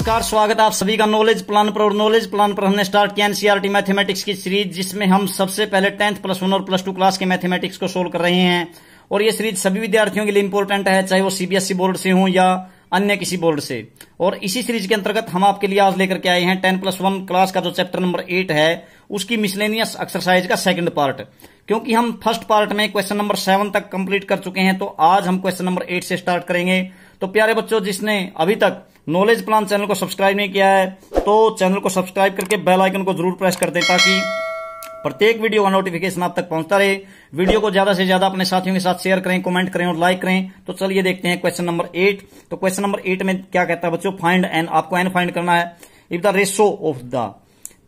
नमस्कार स्वागत आप सभी का नॉलेज प्लान पर और नॉलेज प्लान पर हमने स्टार्ट किया एनसीआरटी मैथमेटिक्स की सीरीज जिसमें हम सबसे पहले टेंथ प्लस वन और प्लस टू क्लास के मैथमेटिक्स को सोल्व कर रहे हैं और ये सीरीज सभी विद्यार्थियों के लिए इम्पोर्टेंट है चाहे वो सीबीएसई बोर्ड से हो या अन्य किसी बोर्ड से और इसी सीरीज के अंतर्गत हम आपके लिए आज लेकर के आए हैं टेन प्लस वन क्लास का जो चैप्टर नंबर एट है उसकी मिसलेनियस एक्सरसाइज का सेकंड पार्ट क्योंकि हम फर्स्ट पार्ट में क्वेश्चन नंबर सेवन तक कंप्लीट कर चुके हैं तो आज हम क्वेश्चन नंबर एट से स्टार्ट करेंगे तो प्यारे बच्चों जिसने अभी तक नॉलेज प्लान चैनल को सब्सक्राइब नहीं किया है तो चैनल को सब्सक्राइब करके बेल आइकन को जरूर प्रेस कर दें ताकि प्रत्येक वीडियो का नोटिफिकेशन आप तक पहुंचता रहे वीडियो को ज्यादा से ज्यादा अपने साथियों के साथ शेयर करें कमेंट करें और लाइक करें तो चलिए देखते हैं क्वेश्चन नंबर एट तो क्वेश्चन नंबर एट में क्या कहता है बच्चों फाइंड एन आपको एन फाइंड करना है if the ratio of the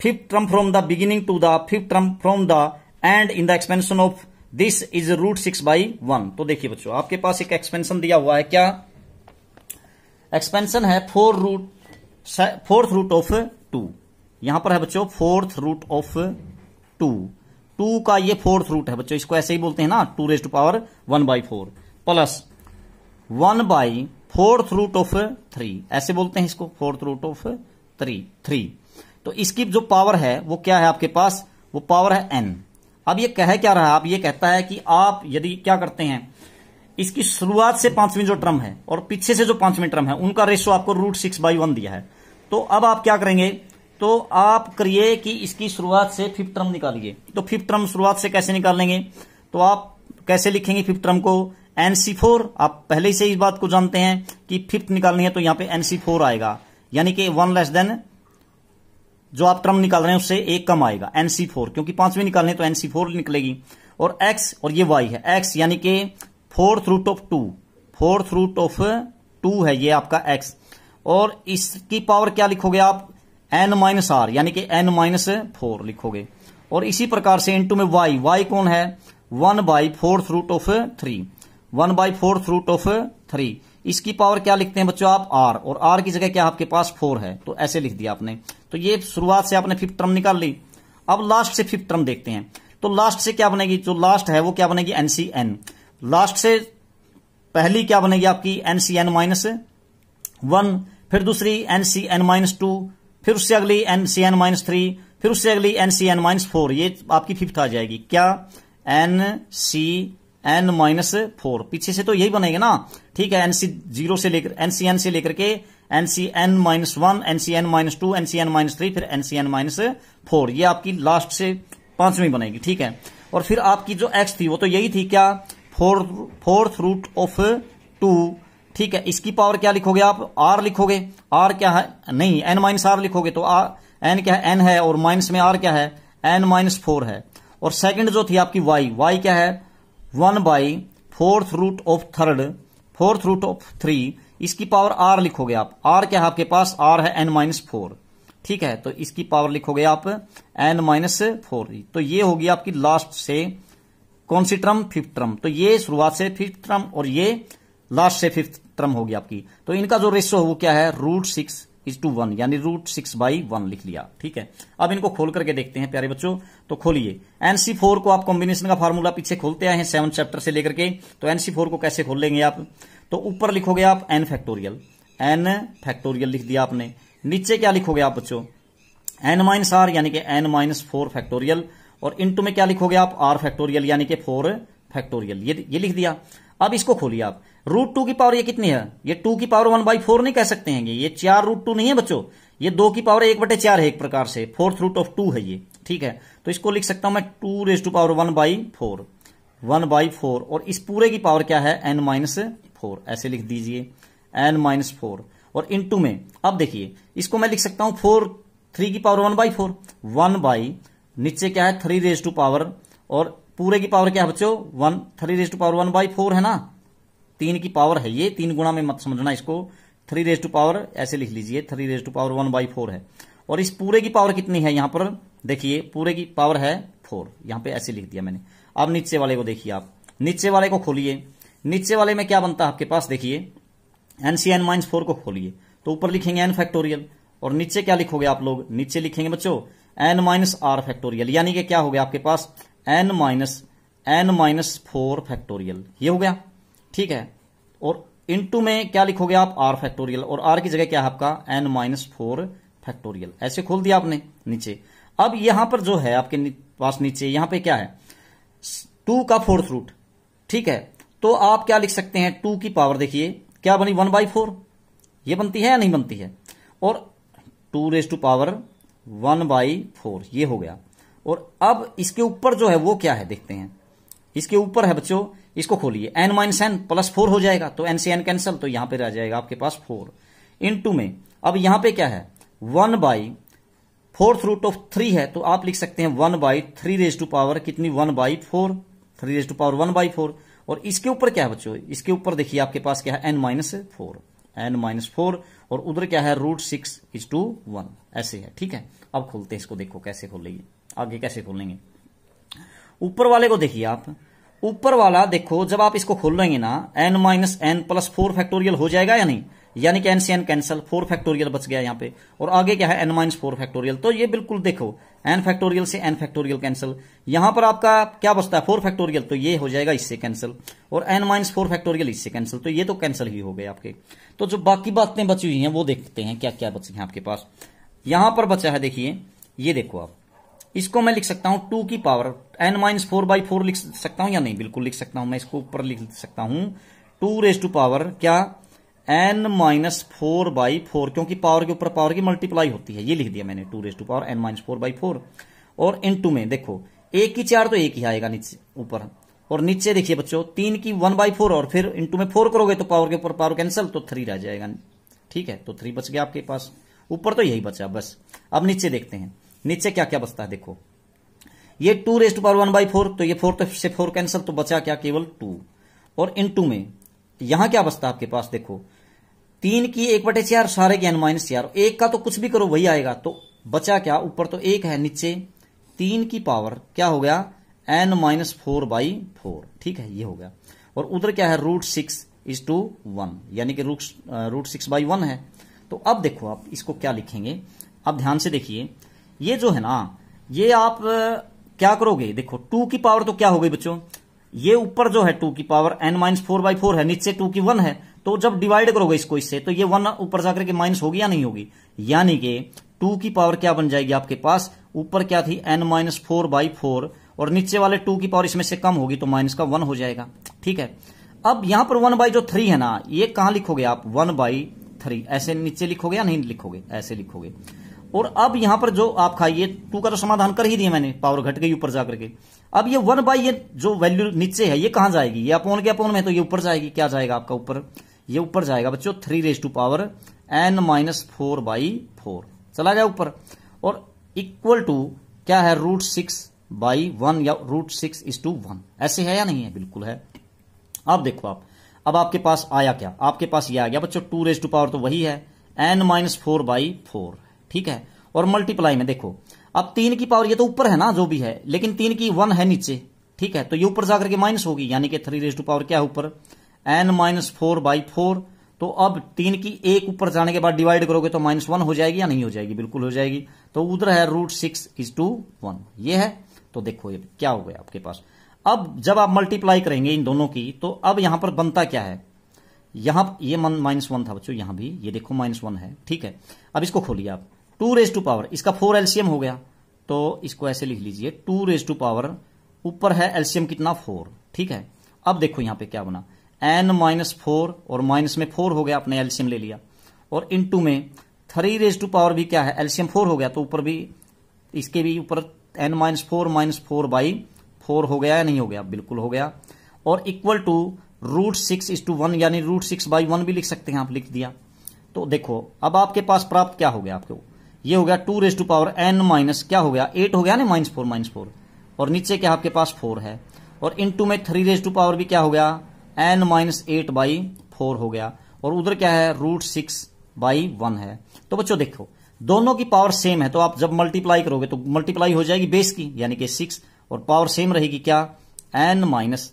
fifth term from the beginning to the fifth term from the end in the expansion of this is root six by one तो देखिए बच्चों आपके पास एक expansion दिया हुआ है क्या एक्सपेंशन है four root fourth root of two यहां पर है बच्चों fourth root of two two का ये फोर्थ रूट है बच्चों इसको ऐसे ही बोलते हैं ना two raise to power one by four plus one by fourth root of three ऐसे बोलते हैं इसको fourth root of three three तो इसकी जो पावर है वो क्या है आपके पास वो पावर है एन अब ये कह क्या रहा है आप ये कहता है कि आप यदि क्या करते हैं इसकी शुरुआत से पांचवी जो ट्रम है और पीछे से जो पांचवी ट्रम है उनका रेशो आपको रूट सिक्स बाई वन दिया है तो अब आप क्या करेंगे तो आप करिए कि इसकी शुरुआत से फिफ्थ ट्रम निकालिए तो फिफ्थ ट्रम शुरुआत से कैसे निकालेंगे तो आप कैसे लिखेंगे फिफ्थ ट्रम को एनसी4 आप पहले से इस बात को जानते हैं कि फिफ्थ निकालनी है तो यहां पे फोर आएगा यानी कि वन लेस देन जो आप ट्रम निकाल रहे हैं उससे एक कम आएगा एनसी फोर क्योंकि पांचवी निकालने तो एनसी फोर निकलेगी और एक्स और ये वाई है एक्स यानी कि fourth root of two fourth root of two है ये आपका एक्स और इसकी पावर क्या लिखोगे आप एन माइनस आर यानी कि एन माइनस फोर लिखोगे और इसी प्रकार से इंटू में वाई वाई कौन है one by fourth root of three one by fourth root of three इसकी पावर क्या लिखते हैं बच्चों आप आर और आर की जगह क्या आपके पास फोर है तो ऐसे लिख दिया आपने तो ये शुरुआत से आपने फिफ्थ टर्म निकाल ली अब लास्ट से फिफ्थ टर्म देखते हैं तो लास्ट से क्या बनेगी जो लास्ट है वो क्या बनेगी एनसीएन लास्ट से पहली क्या बनेगी आपकी n C n minus one फिर दूसरी n C n minus two फिर उससे अगली n C n minus three फिर उससे अगली n C n minus four ये आपकी फिफ्थ आ जाएगी क्या n C n minus four पीछे से तो यही बनेगा ना ठीक है एन सी जीरो से लेकर एन सी एन से लेकर के n C n minus one n C n minus two n C n minus three फिर n C n minus four ये आपकी लास्ट से पांचवी बनेगी ठीक है और फिर आपकी जो एक्स थी वो तो यही थी क्या fourth fourth root of two ठीक है इसकी पावर क्या लिखोगे आप आर लिखोगे आर क्या है नहीं एन माइनस आर लिखोगे तो आर एन क्या है एन है और माइनस में आर क्या है एन माइनस फोर है और सेकंड जो थी आपकी वाई वाई क्या है one by fourth root of third fourth root of three इसकी पावर आर लिखोगे आप आर क्या है आपके पास आर है एन माइनस फोर ठीक है तो इसकी पावर लिखोगे आप एन माइनस फोर तो ये होगी आपकी लास्ट से कौन सी ट्रम फिफ्थ ट्रम तो ये शुरुआत से फिफ्थ ट्रम और ये लास्ट से फिफ्थ ट्रम होगी आपकी तो इनका जो रेशो हो क्या है root six is to one यानी रूट सिक्स बाई वन लिख लिया ठीक है अब इनको खोल करके देखते हैं प्यारे बच्चों तो खोलिए एनसी फोर को आप कॉम्बिनेशन का फॉर्मूला पीछे खोलते आए हैं सेवन चैप्टर से लेकर के तो एनसी फोर को कैसे खोल लेंगे आप तो ऊपर लिखोगे आप एन फैक्टोरियल एन फैक्टोरियल लिख दिया आपने नीचे क्या लिखोगे आप बच्चों एन माइनस आर यानी कि एन माइनस फोर फैक्टोरियल और इंटू में क्या लिखोगे आप आर फैक्टोरियल यानी कि फोर फैक्टोरियल ये ये लिख दिया अब इसको खोलिए आप रूट टू की पावर ये कितनी है ये टू की पावर वन बाई फोर नहीं कह सकते हैं ये चार रूट टू नहीं है बच्चों ये दो की पावर एक बटे चार है एक प्रकार से फोर्थ रूट ऑफ टू है ये ठीक है तो इसको लिख सकता हूं मैं two raise to power one by four one by four और इस पूरे की पावर क्या है एन माइनस फोर ऐसे लिख दीजिए एन माइनस फोर और इन टू में अब देखिए इसको मैं लिख सकता हूं फोर थ्री की power one by four one by नीचे क्या है थ्री रेज टू पावर और पूरे की पावर क्या है बच्चों one three raise to power one by four है ना तीन की पावर है ये तीन गुणा में मत समझना इसको थ्री रेज टू पावर ऐसे लिख लीजिए three raise to power one by four है और इस पूरे की पावर कितनी है यहां पर देखिए पूरे की पावर है फोर यहां पे ऐसे लिख दिया मैंने अब नीचे वाले को देखिए आप नीचे वाले को खोलिए नीचे वाले में क्या बनता है आपके पास देखिए n C n minus four को खोलिए तो ऊपर लिखेंगे एन फैक्टोरियल और नीचे क्या लिखोगे आप लोग नीचे लिखेंगे बच्चों एन माइनस आर फैक्टोरियल यानी कि क्या हो गया आपके पास n minus n minus four factorial ये हो गया ठीक है और इनटू में क्या लिखोगे आप आर फैक्टोरियल और आर की जगह क्या है आपका एन माइनस फोर फैक्टोरियल ऐसे खोल दिया आपने नीचे अब यहां पर जो है आपके पास नीचे यहां पे क्या है टू का फोर्थ रूट ठीक है तो आप क्या लिख सकते हैं टू की पावर देखिए क्या बनी वन बाई फोर ये बनती है या नहीं बनती है और two raise to power one by four ये हो गया और अब इसके ऊपर जो है वो क्या है देखते हैं इसके ऊपर है बच्चों इसको खोलिए n minus n plus four हो जाएगा तो एन से एन कैंसिल तो यहां पे रह जाएगा आपके पास फोर इन टू में अब यहां पे क्या है one by fourth root of three है तो आप लिख सकते हैं one by three raise to power कितनी one by four three raise to power one by four और इसके ऊपर क्या है बच्चों इसके ऊपर देखिए आपके पास क्या है n minus four n minus four और उधर क्या है root six is to one ऐसे है ठीक है अब खोलते हैं इसको देखो कैसे खोलेंगे आगे कैसे खोलेंगे ऊपर वाले को देखिए आप ऊपर वाला देखो जब आप इसको खोल लेंगे ना n minus n plus four factorial हो जाएगा या नहीं यानी कि एन कैंसल फोर फैक्टोरियल बच गया यहाँ पे और आगे क्या है एन माइनस फोर फैक्टोरियल तो ये बिल्कुल देखो एन फैक्टोरियल से एन फैक्टोरियल कैंसिल यहां पर आपका क्या बचता है फोर फैक्टोरियल तो ये हो जाएगा इससे कैंसिल और एन माइनस फोर फैक्टोरियल इससे कैंसिल तो ये तो कैंसिल ही हो गए आपके तो जो बाकी बातें बची हुई हैं वो देखते हैं क्या क्या बची हैं आपके पास यहां पर बचा है देखिए ये देखो आप इसको मैं लिख सकता हूं टू की power n minus four by four लिख सकता हूं या नहीं बिल्कुल लिख सकता हूं मैं इसको ऊपर लिख सकता हूं टू रेज टू पावर क्या n minus four by four क्योंकि पावर के ऊपर पावर की मल्टीप्लाई होती है ये लिख दिया मैंने two raise to power n minus four by four और इन टू में देखो एक की चार तो एक ही आएगा नीचे ऊपर और नीचे देखिए बच्चों तीन की वन बाई फोर और फिर इंटू में फोर करोगे तो पावर के ऊपर पावर कैंसिल तो थ्री रह जाएगा ठीक है तो थ्री बच गया आपके पास ऊपर तो यही बचा बस अब नीचे देखते हैं नीचे क्या क्या बचता है देखो ये two raise to power one by four तो ये फोर तो से फोर कैंसिल तो बचा क्या केवल टू और इन टू में यहां क्या अवस्था आपके पास देखो तीन की एक बटे चार सारे के एन माइनस चार एक का तो कुछ भी करो वही आएगा तो बचा क्या ऊपर तो एक है नीचे तीन की पावर क्या हो गया n minus four by four ठीक है ये हो गया और उधर क्या है root six is to one यानी कि root root six by one है तो अब देखो आप इसको क्या लिखेंगे अब ध्यान से देखिए ये जो है ना ये आप क्या करोगे देखो टू की पावर तो क्या हो गई बच्चों ये ऊपर जो है टू की power n minus four by four है नीचे टू की वन है तो जब डिवाइड करोगे इसको इससे तो ये वन ऊपर जाकर के माइनस होगी या नहीं होगी यानी कि टू की पावर क्या बन जाएगी आपके पास ऊपर क्या थी n minus four by four और नीचे वाले टू की पावर इसमें से कम होगी तो माइनस का वन हो जाएगा ठीक है अब यहां पर वन बाई जो थ्री है ना ये कहां लिखोगे आप वन बाई थ्री ऐसे नीचे लिखोगे या नहीं लिखोगे ऐसे लिखोगे और अब यहां पर जो आप खाइए टू का तो समाधान कर ही दिया मैंने पावर घट गई ऊपर जाकर के अब ये वन बाई ये जो वैल्यू नीचे है ये कहां जाएगी ये अपोन के अपोन में तो ये ऊपर जाएगी क्या जाएगा आपका ऊपर ये ऊपर जाएगा बच्चों three raise to power n minus four by four चला गया ऊपर और इक्वल टू क्या है रूट सिक्स बाई वन या root six is to one ऐसे है या नहीं है बिल्कुल है अब देखो आप अब आपके पास आया क्या आपके पास ये आ गया बच्चों टू रेस टू पावर तो वही है n minus four by four ठीक है और मल्टीप्लाई में देखो अब तीन की पावर ये तो ऊपर है ना जो भी है लेकिन तीन की वन है नीचे ठीक है तो ये ऊपर जाकर के माइनस होगी यानी कि थ्री रेज टू पावर क्या है ऊपर n minus four by four तो अब तीन की एक ऊपर जाने के बाद डिवाइड करोगे तो माइनस वन हो जाएगी या नहीं हो जाएगी बिल्कुल हो जाएगी तो उधर है root six is to one ये है तो देखो ये क्या हो गया आपके पास अब जब आप मल्टीप्लाई करेंगे इन दोनों की तो अब यहां पर बनता क्या है यहां ये माइनस वन था बच्चों यहां भी ये देखो माइनस वन है ठीक है अब इसको खोलिए आप टू रेज टू पावर इसका फोर एल्सियम हो गया तो इसको ऐसे लिख लीजिए टू रेज टू पावर ऊपर है एल्सियम कितना फोर ठीक है अब देखो यहां पे क्या बना एन माइनस फोर और माइनस में फोर हो गया आपने एल्सियम ले लिया और इन टू में थ्री रेज टू पावर भी क्या है एल्सियम फोर हो गया तो ऊपर भी इसके भी ऊपर n minus four minus four by four हो गया या नहीं हो गया बिल्कुल हो गया और equal to root six is to one यानी रूट सिक्स बाई वन भी लिख सकते हैं आप लिख दिया तो देखो अब आपके पास प्राप्त क्या हो गया आपको ये हो गया two raise to power n minus क्या हो गया एट हो गया ना माइनस फोर माइनस फोर और नीचे क्या आपके पास फोर है और इन टू में थ्री रेस टू पावर भी क्या हो गया n minus eight by four हो गया और उधर क्या है रूट सिक्स बाई वन है तो बच्चों देखो दोनों की पावर सेम है तो आप जब मल्टीप्लाई करोगे तो मल्टीप्लाई हो जाएगी बेस की यानी कि सिक्स और पावर सेम रहेगी क्या n minus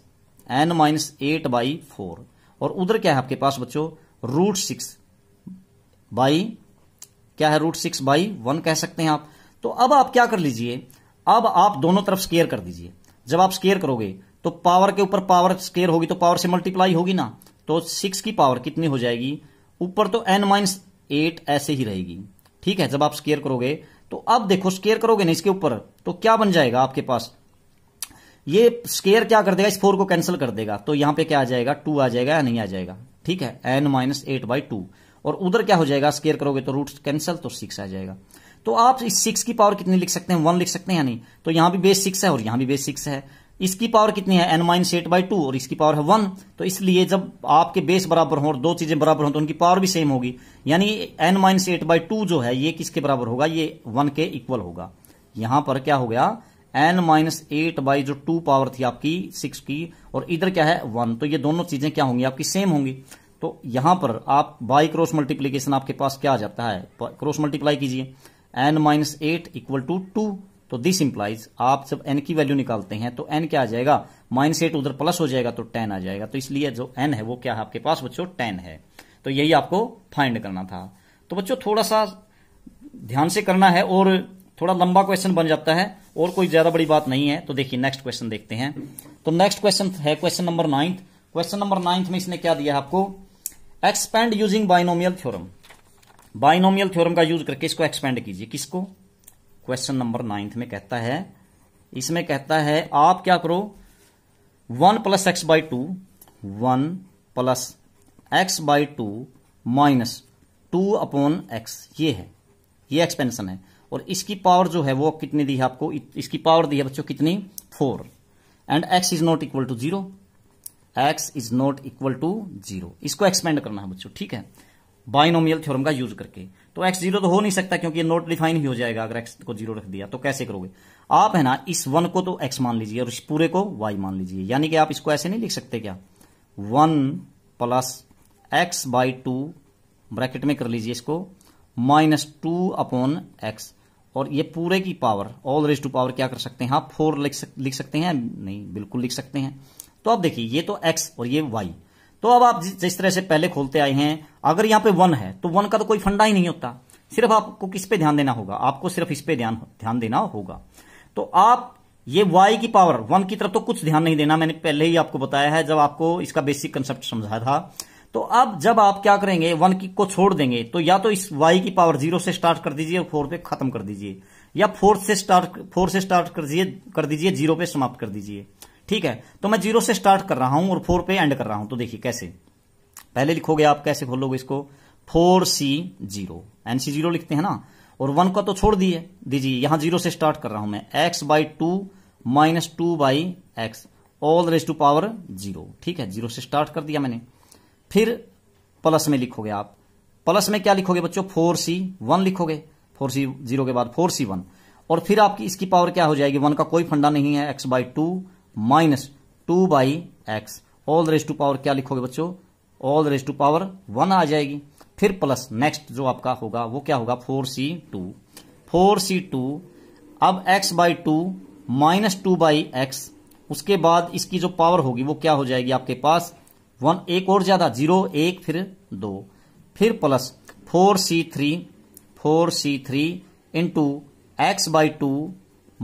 n minus eight by four और उधर क्या है आपके पास बच्चों रूट सिक्स बाई क्या है रूट सिक्स बाई वन कह सकते हैं आप तो अब आप क्या कर लीजिए अब आप दोनों तरफ स्केयर कर दीजिए जब आप स्केयर करोगे तो पावर के ऊपर पावर स्केयर होगी तो पावर से मल्टीप्लाई होगी ना तो सिक्स की पावर कितनी हो जाएगी ऊपर तो एन माइनस एट ऐसे ही रहेगी ठीक है जब आप स्केयर करोगे तो अब देखो स्केयर करोगे ना इसके ऊपर तो क्या बन जाएगा आपके पास ये स्केयर क्या कर देगा इस फोर को कैंसिल कर देगा तो यहां पे क्या आ जाएगा टू आ जाएगा या नहीं आ जाएगा ठीक है n minus eight by two और उधर क्या हो जाएगा स्केयर करोगे तो रूट कैंसिल तो सिक्स आ जाएगा तो आप इस सिक्स की पावर कितनी लिख सकते हैं वन लिख सकते हैं या नहीं तो यहां भी बेस सिक्स है और यहां भी बेस सिक्स है इसकी पावर कितनी है n minus eight by two और इसकी पावर है वन तो इसलिए जब आपके बेस बराबर हो और दो चीजें बराबर हो तो उनकी पावर भी सेम होगी यानी n minus eight by two जो है ये किसके बराबर होगा ये वन के इक्वल होगा यहां पर क्या हो गया एन माइनस एट बाई जो टू पावर थी आपकी सिक्स की और इधर क्या है वन तो ये दोनों चीजें क्या होंगी आपकी सेम होंगी तो यहां पर आप बाई क्रॉस मल्टीप्लीकेशन आपके पास क्या आ जाता है क्रॉस मल्टीप्लाई कीजिए n minus eight equal to two तो दिस इंप्लाइज आप जब एन की वैल्यू निकालते हैं तो एन क्या आ जाएगा माइनस एट उधर प्लस हो जाएगा तो टेन आ जाएगा तो इसलिए जो एन है वो क्या है आपके पास बच्चों टेन है तो यही आपको फाइंड करना था तो बच्चों थोड़ा सा ध्यान से करना है और थोड़ा लंबा क्वेश्चन बन जाता है और कोई ज्यादा बड़ी बात नहीं है तो देखिए नेक्स्ट क्वेश्चन देखते हैं तो नेक्स्ट क्वेश्चन है question number ninth question number ninth में इसने क्या दिया आपको expand using binomial theorem binomial theorem का यूज करके इसको एक्सपेंड कीजिए किसको क्वेश्चन नंबर नाइन्थ में कहता है इसमें कहता है आप क्या करो one plus x by two one plus x by two minus two upon x ये है ये एक्सपेंशन है और इसकी पावर जो है वो कितनी दी है आपको इसकी पावर दी है बच्चों कितनी four and x is not equal to zero x is not equal to zero इसको एक्सपेंड करना है बच्चों ठीक है बाइनोमियल थ्योरम का यूज करके तो एक्स जीरो तो हो नहीं सकता क्योंकि नोट डिफाइन ही हो जाएगा अगर एक्स को जीरो रख दिया तो कैसे करोगे आप है ना इस वन को तो एक्स मान लीजिए और इस पूरे को वाई मान लीजिए यानी कि आप इसको ऐसे नहीं लिख सकते क्या one plus x by two bracket में कर लीजिए इसको माइनस टू अपॉन एक्स और ये पूरे की power all raise to power क्या कर सकते हैं आप फोर लिख सकते हैं नहीं बिल्कुल लिख सकते हैं तो अब देखिए ये तो एक्स और ये वाई तो अब आप जिस तरह से पहले खोलते आए हैं अगर यहां पे वन है तो वन का तो कोई फंडा ही नहीं होता सिर्फ आपको किस पे ध्यान देना होगा आपको सिर्फ इस पे ध्यान ध्यान देना होगा तो आप ये y की पावर वन की तरफ तो कुछ ध्यान नहीं देना मैंने पहले ही आपको बताया है जब आपको इसका बेसिक कंसेप्ट समझाया था तो अब जब आप क्या करेंगे वन की को छोड़ देंगे तो या तो इस y की पावर जीरो से स्टार्ट कर दीजिए और फोर पे खत्म कर दीजिए या फोर से स्टार्ट फोर से स्टार्ट कर दीजिए कर दीजिए जीरो पे समाप्त कर दीजिए ठीक है तो मैं जीरो से स्टार्ट कर रहा हूं और फोर पे एंड कर रहा हूं तो देखिए कैसे पहले लिखोगे आप कैसे खोलोगे इसको four C zero nC zero लिखते हैं ना और वन का तो छोड़ दिए दीजिए यहां जीरो से स्टार्ट कर रहा हूं मैं x by two minus two by x all raise to power zero ठीक है जीरो से स्टार्ट कर दिया मैंने फिर प्लस में लिखोगे आप प्लस में क्या लिखोगे बच्चों फोर सी वन लिखोगे फोर सी जीरो के बाद फोर सी वन और फिर आपकी इसकी पावर क्या हो जाएगी वन का कोई फंडा नहीं है x by two minus two by x all raise to power क्या लिखोगे बच्चों all raise to power one आ जाएगी फिर प्लस नेक्स्ट जो आपका होगा वो क्या होगा four C two four C two अब x by two minus two by x उसके बाद इसकी जो पावर होगी वो क्या हो जाएगी आपके पास वन एक और ज्यादा जीरो एक फिर दो फिर plus four C three four C three into x by two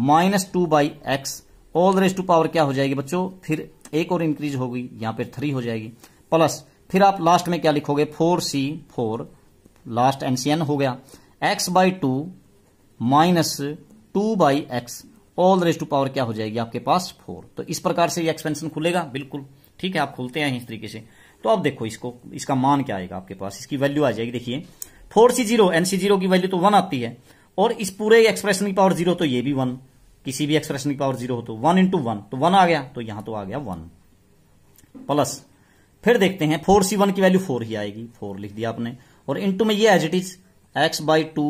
minus two by x all raise to power क्या हो जाएगी बच्चों फिर एक और इंक्रीज होगी यहां पर थ्री हो जाएगी प्लस फिर आप लास्ट में क्या लिखोगे four C four last nCn हो गया x by two minus two by x all raise to power क्या हो जाएगी आपके पास फोर तो इस प्रकार से ये एक्सपेंशन खुलेगा बिल्कुल ठीक है आप खुलते हैं इस तरीके से तो आप देखो इसको इसका मान क्या आएगा आपके पास इसकी वैल्यू आ जाएगी देखिए four C zero nC zero की वैल्यू तो वन आती है और इस पूरे एक्सप्रेशन की पावर जीरो तो ये भी वन किसी भी एक्सप्रेशन की पावर जीरो हो तो वन इंटू वन तो वन आ गया तो यहां तो आ गया वन प्लस फिर देखते हैं फोर सी वन की वैल्यू फोर ही आएगी फोर लिख दिया आपने और इंटू में ये as it is x by two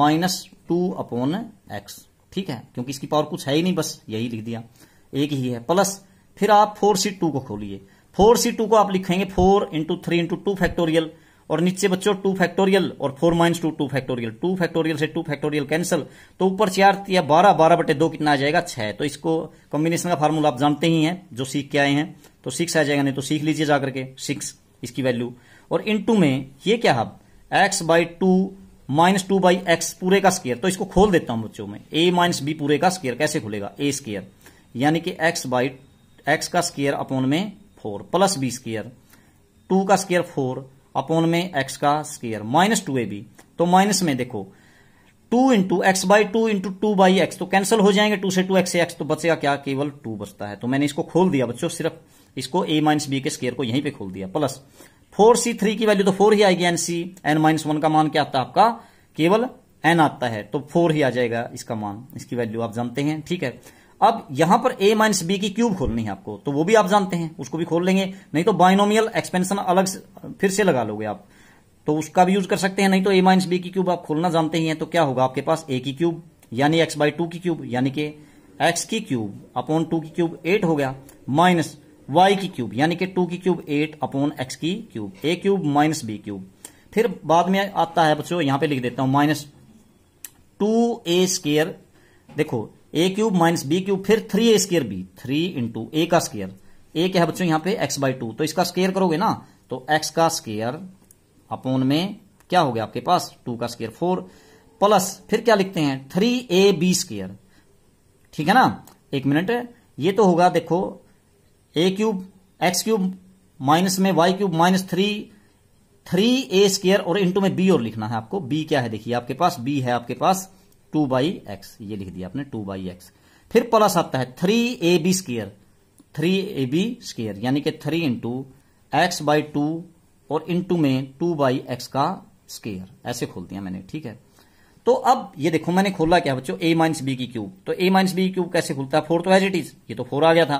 minus two upon x ठीक है क्योंकि इसकी पावर कुछ है ही नहीं बस यही लिख दिया एक ही है प्लस फिर आप फोर सी टू को खोलिए फोर सी टू को आप लिखेंगे four into three into two factorial और नीचे बच्चों टू फैक्टोरियल और four minus two two factorial two factorial से टू फैक्टोरियल कैंसिल तो ऊपर चार या बारह बारह बटे दो कितना आ जाएगा छह तो इसको कॉम्बिनेशन का फार्मूला आप जानते ही हैं जो सीख के आए हैं तो सिक्स आ जाएगा नहीं तो सीख लीजिए जाकर के सिक्स इसकी वैल्यू और इन टू में ये क्या है x by two minus two by x पूरे का स्केयर तो इसको खोल देता हूं बच्चों में ए माइनस बी पूरे का स्केयर कैसे खुलेगा ए स्केयर यानी कि एक्स बाई एक्स का स्केयर अपॉन में four plus b square two का स्केयर फोर अपॉन में एक्स का square minus two a b तो माइनस में देखो two into x by two into two by x तो कैंसिल हो जाएंगे टू से टू एक्स से एक्स तो बचेगा क्या केवल टू बचता है तो मैंने इसको खोल दिया बच्चों सिर्फ इसको ए माइनस बी के स्केयर को यहीं पे खोल दिया प्लस फोर सी थ्री की वैल्यू तो फोर ही आएगी n C n minus one का मान क्या आता है आपका केवल एन आता है तो फोर ही आ जाएगा इसका मान इसकी वैल्यू आप जानते हैं ठीक है अब यहां पर ए माइनस बी की क्यूब खोलनी है आपको तो वो भी आप जानते हैं उसको भी खोल लेंगे नहीं तो बाइनोमियल एक्सपेंशन अलग फिर से लगा लोगे आप तो उसका भी यूज कर सकते हैं नहीं तो ए माइनस बी की क्यूब आप खोलना जानते ही हैं तो क्या होगा आपके पास ए की क्यूब यानी एक्स बाई टू की क्यूब यानी कि एक्स की क्यूब अपॉन टू की क्यूब एट हो गया माइनस वाई की क्यूब यानी कि टू की क्यूब एट अपॉन एक्स की cube a cube minus b cube फिर बाद में आता है बच्चों यहां पे लिख देता हूं माइनस टू ए स्केयर देखो a cube minus b cube फिर three a square b three into a का स्केयर ए क्या है बच्चों यहां पे एक्स बाई टू तो इसका स्केयर करोगे ना तो एक्स का स्केयर अपोन में क्या हो गया आपके पास टू का स्केयर फोर प्लस फिर क्या लिखते हैं थ्री ए बी स्केयर ठीक है ना एक मिनट ये तो होगा देखो a cube x cube minus में y cube minus three three a square और इंटू में बी और लिखना है आपको बी क्या है देखिए आपके पास बी है आपके पास टू बाई एक्स ये लिख दिया आपने टू बाई एक्स फिर प्लस आता है three a b square three a b square यानी कि three into x by two और इंटू में टू बाई एक्स का स्केयर ऐसे खोल दिया मैंने ठीक है तो अब ये देखो मैंने खोला क्या बच्चों ए माइनस बी की क्यूब तो ए माइनस बी क्यूब कैसे खुलता है फोर तो एज इट इज ये तो फोर आ गया था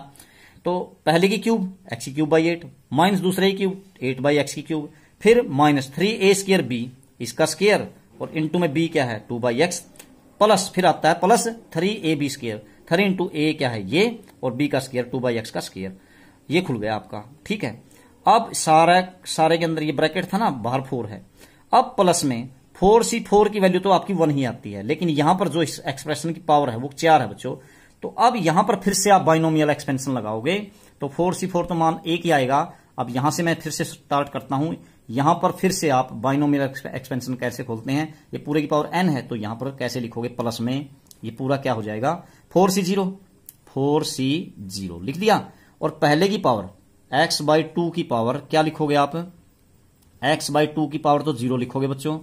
तो पहले की क्यूब एक्स की क्यूब बाई एट माइनस दूसरे की क्यूब एट बाई एक्स की क्यूब फिर minus three a square b इसका स्केयर और इंटू में बी क्या है टू बाई एक्स प्लस फिर आता है plus three a b square three into a क्या है ये और बी का स्केयर टू बाई एक्स का स्केयर ये खुल गया आपका ठीक है अब सारा सारे के अंदर ये ब्रैकेट था ना बाहर फोर है अब प्लस में फोर सी फोर की वैल्यू तो आपकी वन ही आती है लेकिन यहां पर जो एक्सप्रेशन की पावर है वो चार है बच्चों तो अब यहां पर फिर से आप बाइनोमियल एक्सपेंशन लगाओगे तो फोर सी फोर तो मान एक ही आएगा अब यहां से मैं फिर से स्टार्ट करता हूं यहां पर फिर से आप बाइनोमियल एक्सपेंशन कैसे खोलते हैं ये पूरे की पावर एन है तो यहां पर कैसे लिखोगे प्लस में ये पूरा क्या हो जाएगा four C zero four C zero लिख दिया और पहले की पावर एक्स बाई टू की पावर क्या लिखोगे आप एक्स बाई टू की पावर तो जीरो लिखोगे बच्चों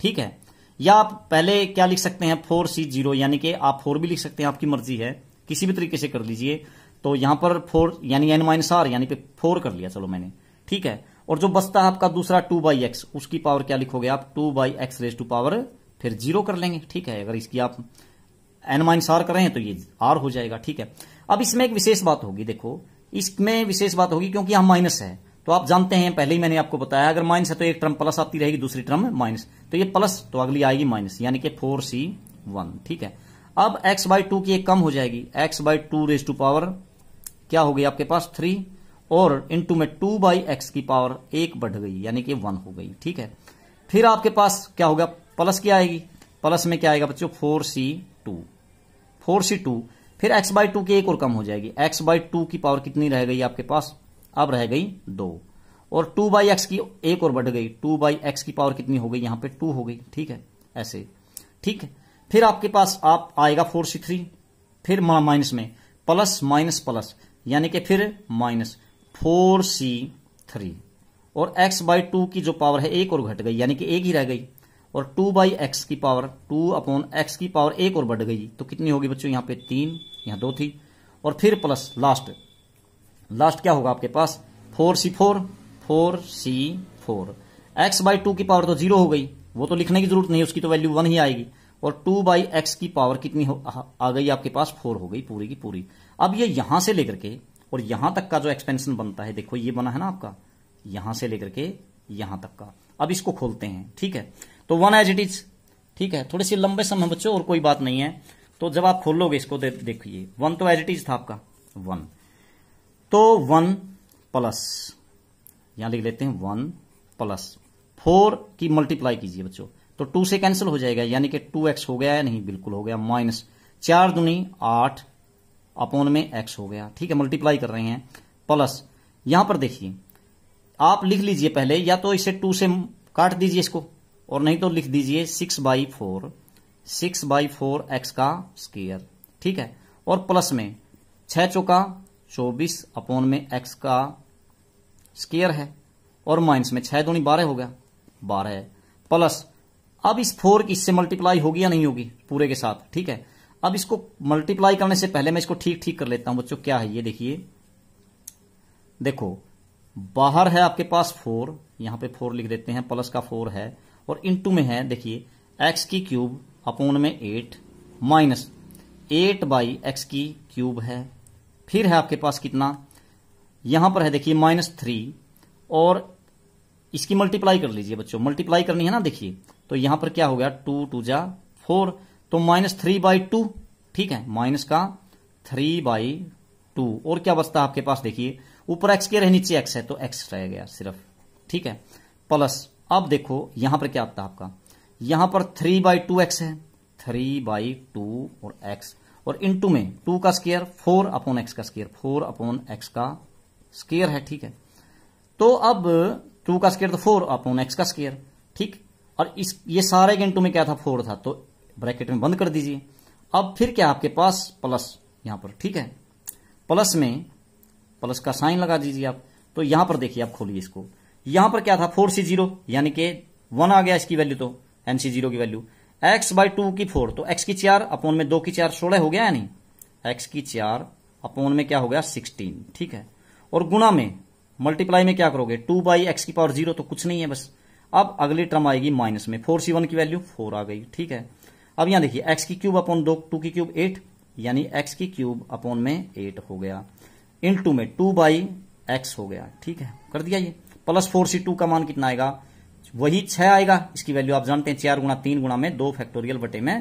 ठीक है या आप पहले क्या लिख सकते हैं फोर सी जीरो यानी कि आप फोर भी लिख सकते हैं आपकी मर्जी है किसी भी तरीके से कर लीजिए तो यहां पर फोर यानी एन माइनस आर यानी फोर कर लिया चलो मैंने ठीक है और जो बचता आपका दूसरा टू बाई एक्स उसकी पावर क्या लिखोगे आप two by x raise to power फिर जीरो कर लेंगे ठीक है अगर इसकी आप एन माइनस आर करें तो ये आर हो जाएगा ठीक है अब इसमें एक विशेष बात होगी देखो इसमें विशेष बात होगी क्योंकि हम माइनस है तो आप जानते हैं पहले ही मैंने आपको बताया अगर माइनस है तो एक टर्म प्लस आती रहेगी दूसरी टर्म माइनस तो ये प्लस तो अगली आएगी माइनस यानी कि फोर सी वन ठीक है अब एक्स बाई टू की एक कम हो जाएगी x by two raise to power क्या हो गई आपके पास थ्री और टू में टू बाई एक्स की पावर एक बढ़ गई यानी कि वन हो गई ठीक है फिर आपके पास क्या होगा प्लस क्या आएगी प्लस में क्या आएगा बच्चों four C two four C two फिर एक्स बाई टू की एक और कम हो जाएगी एक्स बाई टू की पावर कितनी रह गई आपके पास अब रह गई दो और टू बाई एक्स की एक और बढ़ गई टू बाई एक्स की पावर कितनी हो गई यहां पे टू हो गई ठीक है ऐसे ठीक है फिर आपके पास आप आएगा फोर सी थ्री फिर माइनस में प्लस माइनस प्लस यानी कि फिर माइनस फोर सी थ्री और x बाई टू की जो पावर है एक और घट गई यानी कि एक ही रह गई और टू बाई एक्स की पावर टू अपॉन एक्स की पावर एक और बढ़ गई तो कितनी होगी बच्चों यहां पे तीन यहाँ दो थी और फिर प्लस लास्ट लास्ट क्या होगा आपके पास four C four four C four x by two की पावर तो जीरो हो गई वो तो लिखने की जरूरत नहीं उसकी तो वैल्यू वन ही आएगी और टू बाई एक्स की पावर कितनी हो आ गई आपके पास फोर हो गई पूरी की पूरी अब ये यहां से लेकर के और यहां तक का जो एक्सपेंशन बनता है देखो ये बना है ना आपका यहां से लेकर के यहां तक का अब इसको खोलते हैं ठीक है तो वन एज इट इज ठीक है थोड़े से लंबे समय बच्चों और कोई बात नहीं है तो जब आप खोलोगे इसको दे, देखिए वन तो एज इट इज था आपका वन तो वन प्लस यहां लिख लेते हैं वन प्लस फोर की मल्टीप्लाई कीजिए बच्चों तो टू से कैंसिल हो जाएगा यानी कि टू एक्स हो गया या नहीं बिल्कुल हो गया माइनस चार दुनी आठ अपॉन में एक्स हो गया ठीक है मल्टीप्लाई कर रहे हैं प्लस यहां पर देखिए आप लिख लीजिए पहले या तो इसे टू से काट दीजिए इसको और नहीं तो लिख दीजिए six by four six by four x का स्केयर ठीक है और प्लस में छह चौका चौबीस अपॉन में एक्स का स्केयर है और माइनस में छह दूनी बारह हो गया बारह प्लस अब इस फोर की इससे मल्टीप्लाई होगी या नहीं होगी पूरे के साथ ठीक है अब इसको मल्टीप्लाई करने से पहले मैं इसको ठीक ठीक कर लेता हूं बच्चों क्या है ये देखिए देखो बाहर है आपके पास फोर यहां पे फोर लिख देते हैं प्लस का फोर है और इनटू में है देखिए एक्स की क्यूब अपोन में eight minus eight by x की क्यूब है फिर है आपके पास कितना यहां पर है देखिए माइनस थ्री और इसकी मल्टीप्लाई कर लीजिए बच्चों मल्टीप्लाई करनी है ना देखिए तो यहां पर क्या हो गया टू टू जा फोर तो माइनस थ्री बाई टू ठीक है माइनस का थ्री बाई टू और क्या बचता है आपके पास देखिए ऊपर एक्स के रहे नीचे एक्स है तो एक्स रह गया सिर्फ ठीक है प्लस अब देखो यहां पर क्या आता है आपका यहां पर थ्री बाई टू एक्स है थ्री बाई टू और एक्स और इन टू में टू का स्केयर फोर अपॉन एक्स का स्केयर फोर अपॉन एक्स का स्केयर है ठीक है तो अब टू का स्केयर तो फोर अपॉन एक्स का स्केयर ठीक और इस ये सारे के इंटू में क्या था फोर था तो ब्रैकेट में बंद कर दीजिए अब फिर क्या आपके पास प्लस यहां पर ठीक है प्लस में प्लस का साइन लगा दीजिए आप तो यहां पर देखिए आप खोलिए इसको यहां पर क्या था फोर सी जीरो यानी कि वन आ गया इसकी वैल्यू तो एम सी जीरो की वैल्यू एक्स बाई टू की फोर तो एक्स की चार अपोन में दो की चार सोलह हो गया यानी एक्स की चार अपोन में क्या हो गया सिक्सटीन ठीक है और गुणा में मल्टीप्लाई में क्या करोगे टू बाई एक्स की पावर जीरो तो कुछ नहीं है बस अब अगली टर्म आएगी माइनस में फोर सी वन की वैल्यू फोर आ गई ठीक है अब यहां देखिए एक्स की क्यूब अपॉन दो टू की क्यूब एट यानी एक्स की क्यूब अपॉन में एट हो गया इन टू में टू बाई एक्स हो गया ठीक है कर दिया ये प्लस फोर सी टू का मान कितना आएगा वही छह आएगा इसकी वैल्यू आप जानते हैं चार गुणा तीन गुणा में दो फैक्टोरियल बटे में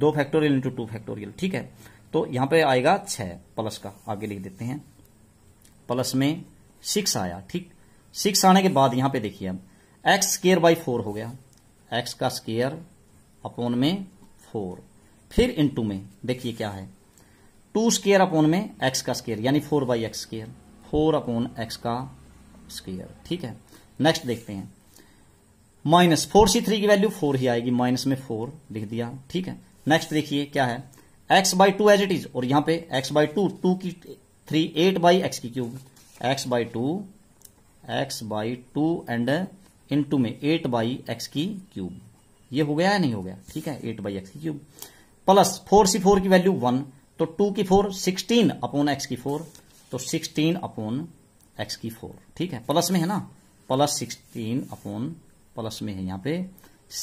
दो फैक्टोरियल इंटू टू फैक्टोरियल ठीक है तो यहां पे आएगा छह प्लस का आगे लिख देते हैं प्लस में सिक्स आया ठीक सिक्स आने के बाद यहां पे देखिए अब एक्स स्केयर बाई फोर हो गया एक्स का स्केयर अपॉन में फोर फिर इंटू में देखिए क्या है टू स्केयर अपोन में एक्स का स्केयर यानी four by x square four upon x का स्केयर ठीक है नेक्स्ट देखते हैं माइनस फोर सी थ्री की वैल्यू फोर ही आएगी माइनस में फोर लिख दिया ठीक है नेक्स्ट देखिए क्या है x by two as it is और यहां पे एक्स बाई टू टू की थ्री एट बाई एक्स की cube x by two x by two and into में एट बाई एक्स की क्यूब ये हो गया या नहीं हो गया ठीक है एट बाई एक्स की cube plus four C four की वैल्यू वन तो टू की फोर सिक्सटीन अपॉन एक्स की फोर तो सिक्सटीन अपॉन एक्स की फोर ठीक है प्लस में है ना प्लस सिक्सटीन अपॉन प्लस में है यहाँ पे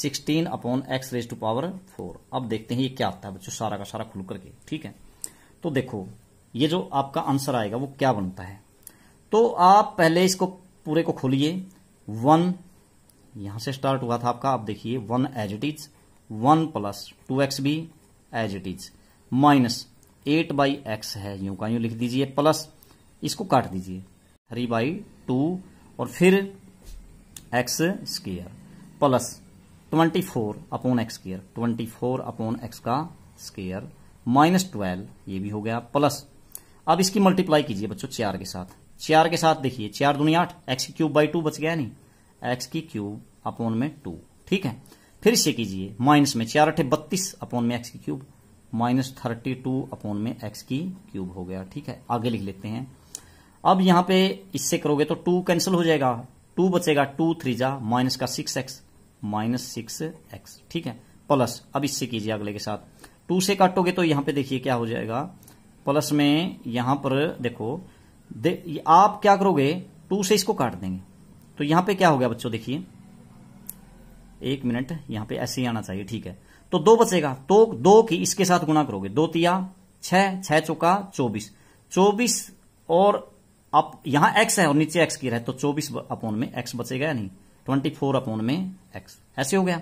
sixteen upon x raise to power four अब देखते हैं ये क्या आता है बच्चों सारा का सारा खुल करके ठीक है तो देखो ये जो आपका आंसर आएगा वो क्या बनता है तो आप पहले इसको पूरे को खोलिए वन यहां से स्टार्ट हुआ था आपका आप देखिए one as it is one plus two x भी as it is minus eight by x है यूं का यूं लिख दीजिए प्लस इसको काट दीजिए थ्री बाई टू और फिर x square plus twenty four upon x square twenty four upon x का स्केयर माइनस ट्वेल्व ये भी हो गया प्लस अब इसकी मल्टीप्लाई कीजिए बच्चों चार के साथ चार के साथ देखिए चार दुनिया आठ एक्स क्यूब बाई टू बच गया नहीं एक्स की क्यूब अपोन में टू ठीक है फिर से कीजिए माइनस में चार अठे बत्तीस अपोन में एक्स की cube minus thirty two upon में एक्स की क्यूब हो गया ठीक है आगे लिख लेते हैं अब यहां पे इससे करोगे तो टू कैंसिल हो जाएगा टू बचेगा टू थ्री जा माइनस का six x minus six x ठीक है प्लस अब इससे कीजिए अगले के साथ टू से काटोगे तो यहां पे देखिए क्या हो जाएगा प्लस में यहां पर देखो दे, आप क्या करोगे टू से इसको काट देंगे तो यहां पे क्या हो गया बच्चों देखिए एक मिनट यहां पे ऐसे ही आना चाहिए ठीक है तो दो बचेगा तो दो की इसके साथ गुणा करोगे दो तिया छह छह चौका चौबीस चौबीस और अब यहां एक्स है और नीचे एक्स की रहे तो चौबीस अपोन में एक्स बचेगा या नहीं ट्वेंटी फोर अपोन में एक्स ऐसे हो गया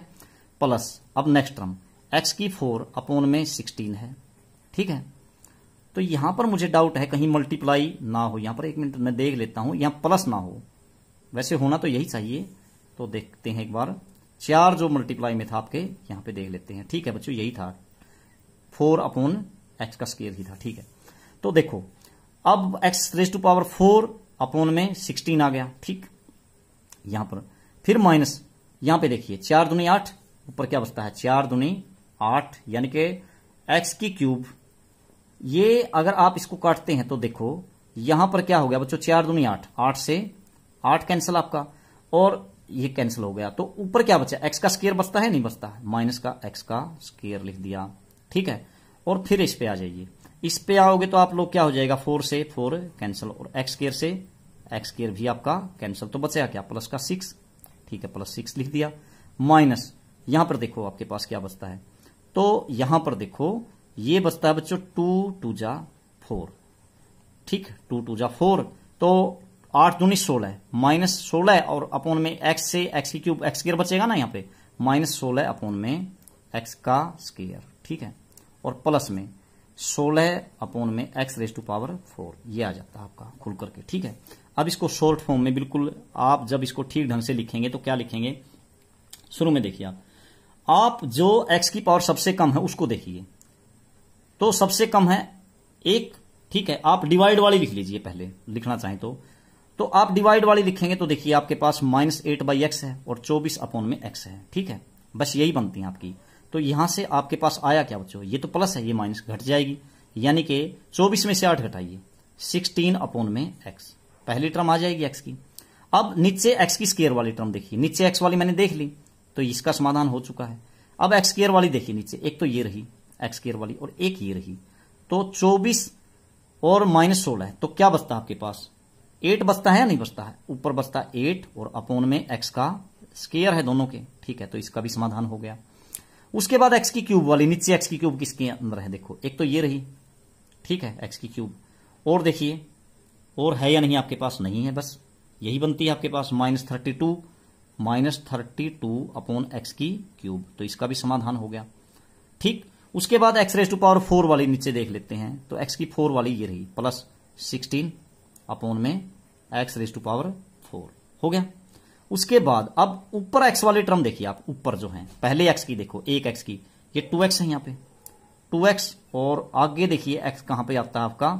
प्लस अब नेक्स्ट टर्म एक्स की फोर अपोन में सिक्सटीन है ठीक है तो यहां पर मुझे डाउट है कहीं मल्टीप्लाई ना हो यहां पर एक मिनट मैं देख लेता हूं यहां प्लस ना हो वैसे होना तो यही चाहिए तो देखते हैं एक बार चार जो मल्टीप्लाई में था आपके यहां पे देख लेते हैं ठीक है बच्चों यही था फोर अपॉन एक्स का स्केयर ही था ठीक है तो देखो अब x raise to power four upon में सिक्सटीन आ गया ठीक यहां पर फिर माइनस यहां पे देखिए चार दुनी आठ ऊपर क्या बचता है चार दुनी आठ यानी कि एक्स की क्यूब ये अगर आप इसको काटते हैं तो देखो यहां पर क्या हो गया बच्चों चार दुनी आठ आठ से आठ कैंसिल आपका और ये कैंसिल हो गया तो ऊपर क्या बचा एक्स का स्केयर बचता है नहीं बचता माइनस का एक्स का स्केयर लिख दिया ठीक है और फिर इस पे आ जाइए इस पे आओगे तो आप लोग क्या हो जाएगा फोर से फोर कैंसिल और एक्स केयर से एक्स केयर भी आपका कैंसिल तो बचेगा क्या प्लस का सिक्स ठीक है प्लस सिक्स लिख दिया माइनस यहां पर देखो आपके पास क्या बचता है तो यहां पर देखो ये बचता है बच्चों टू टू जा फोर ठीक टू टू जा फोर तो आठ दूनी सोलह माइनस सोलह और अपोन में एक्स से एक्स की क्यूब एक्स स्केयर बचेगा ना यहाँ पे माइनस सोलह अपोन में एक्स का स्केयर ठीक है और प्लस में सोलह अपोन में x raise to power four ये आ जाता है आपका खुल करके ठीक है अब इसको शॉर्ट फॉर्म में बिल्कुल आप जब इसको ठीक ढंग से लिखेंगे तो क्या लिखेंगे शुरू में देखिए आप आप जो एक्स की पावर सबसे कम है उसको देखिए तो सबसे कम है एक ठीक है आप डिवाइड वाली लिख लीजिए पहले लिखना चाहें तो तो आप डिवाइड वाली लिखेंगे तो देखिए आपके पास माइनस एट बाई एक्स है और चौबीस अपोन में एक्स है ठीक है बस यही बनती है आपकी तो यहां से आपके पास आया क्या बच्चों ये तो प्लस है ये माइनस घट जाएगी यानी कि चौबीस में से आठ घटाइए सिक्सटीन अपोन में एक्स पहली टर्म आ जाएगी एक्स की अब नीचे एक्स की स्केयर वाली टर्म देखिए नीचे एक्स वाली मैंने देख ली तो इसका समाधान हो चुका है अब एक्स केयर वाली देखिए नीचे एक तो ये रही एक्स केयर वाली और एक ये रही तो चौबीस और माइनस सोलह तो क्या बचता आपके पास एट बचता है या नहीं बचता है ऊपर बचता है एट और अपोन में एक्स का स्केयर है दोनों के ठीक है तो इसका भी समाधान हो गया उसके बाद एक्स की क्यूब वाली नीचे एक्स की क्यूब किसके अंदर है देखो एक तो ये रही ठीक है एक्स की क्यूब और देखिए और है या नहीं आपके पास नहीं है बस यही बनती है आपके पास minus thirty two minus thirty two upon x की क्यूब तो इसका भी समाधान हो गया ठीक उसके बाद x raise to power four वाली नीचे देख लेते हैं तो एक्स की फोर वाली ये रही प्लस सिक्सटीन अपॉन में x raise to power four हो गया उसके बाद अब ऊपर एक्स वाले टर्म देखिए आप ऊपर जो है पहले एक्स की देखो एक एक्स की ये टू एक्स है यहां पे टू एक्स और आगे देखिए एक्स कहां पे आता है आपका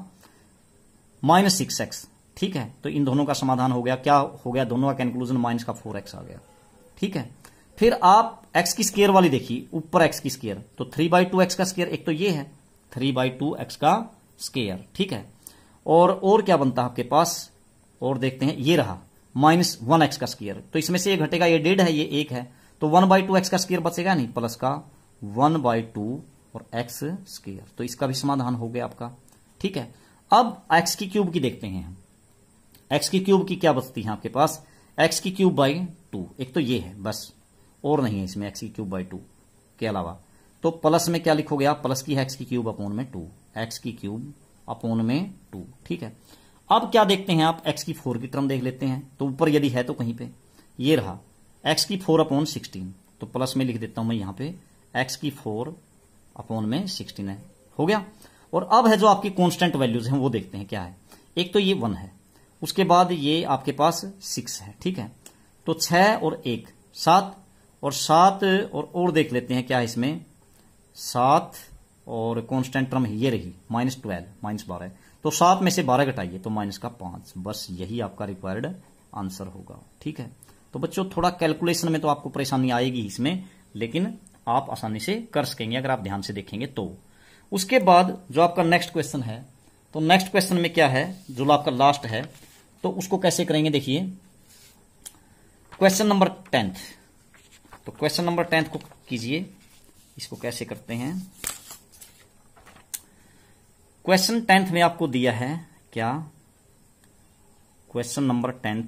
माइनस सिक्स एक्स ठीक है तो इन दोनों का समाधान हो गया क्या हो गया दोनों का कंक्लूजन माइनस का फोर एक्स आ गया ठीक है फिर आप एक्स की स्केयर वाली देखिए ऊपर एक्स की स्केयर तो थ्री बाई टू एक्स का स्केयर एक तो ये है थ्री बाई टू एक्स का स्केयर ठीक है और और क्या बनता है आपके पास और देखते हैं ये रहा माइनस वन एक्स का स्क्र तो इसमें से ये घटेगा ये डेढ़ है ये एक है तो वन बाई टू एक्स का स्कीयर बचेगा नहीं प्लस का वन बाई टू और एक्स स्क्र तो इसका भी समाधान हो गया आपका ठीक है अब एक्स की क्यूब की देखते हैं एक्स की क्यूब की क्या बचती है आपके पास एक्स की क्यूब बाई टू एक तो ये है बस और नहीं है इसमें एक्स की क्यूब बाई टू के अलावा तो प्लस में क्या लिखोगे आप प्लस की है एक्स की क्यूब अपॉन में टू एक्स की क्यूब अपोन में टू ठीक है अब क्या देखते हैं आप एक्स की फोर की टर्म देख लेते हैं तो ऊपर यदि है तो कहीं पे ये रहा एक्स की फोर अपोन सिक्सटीन तो प्लस में लिख देता हूं मैं यहां पे एक्स की फोर अपोन में सिक्सटीन है हो गया और अब है जो आपकी कॉन्स्टेंट वैल्यूज हैं वो देखते हैं क्या है एक तो ये वन है उसके बाद ये आपके पास सिक्स है ठीक है तो छह और एक सात और सात और और देख लेते हैं क्या है इसमें सात और कॉन्स्टेंट टर्म ये रही माइनस ट्वेल्व माइनस बारह तो सात में से बारह घटाइए तो माइनस का पांच बस यही आपका रिक्वायर्ड आंसर होगा ठीक है तो बच्चों थोड़ा कैलकुलेशन में तो आपको परेशानी आएगी इसमें लेकिन आप आसानी से कर सकेंगे अगर आप ध्यान से देखेंगे तो उसके बाद जो आपका नेक्स्ट क्वेश्चन है तो नेक्स्ट क्वेश्चन में क्या है जो आपका लास्ट है तो उसको कैसे करेंगे देखिए क्वेश्चन नंबर टेंथ तो क्वेश्चन नंबर टेंथ को कीजिए इसको कैसे करते हैं क्वेश्चन टेंथ में आपको दिया है क्या क्वेश्चन नंबर टेंथ